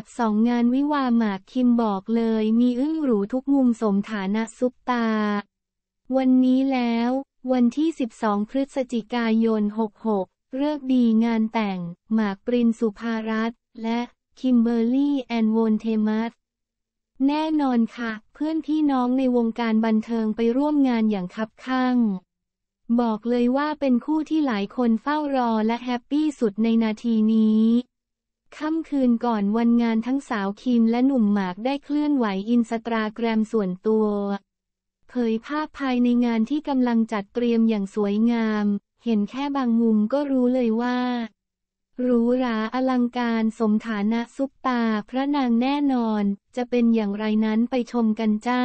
อบส่องงานวิวาหมากคิมบอกเลย มีอึ้งหรูทุกมุมสมฐานะซุปตา วันนี้แล้ว วันที่ 12พฤศจิกายน 66เลิกดีงานแต่ง หมากปรินสุภารัตและคิมเบอร์รี่แอนโวนเทมัส แน่นอนค่ะ เพื่อนพี่น้องในวงการบันเทิงไปร่วมงานอย่างคับคั่งบอกเลยว่าเป็นคู่ที่หลายคนเฝ้ารอและแฮปปี้สุดในนาทีนี้ค่ำคืนก่อนวันงานทั้งสาวคิมและหนุ่มหมากได้เคลื่อนไหวอินสตาแกรมส่วนตัว เผยภาพภายในงานที่กำลังจัดเตรียมอย่างสวยงาม เห็นแค่บางมุมก็รู้เลยว่าหรูหราอลังการสมฐานะซุปตาพระนางแน่นอน จะเป็นอย่างไรนั้นไปชมกันจ้า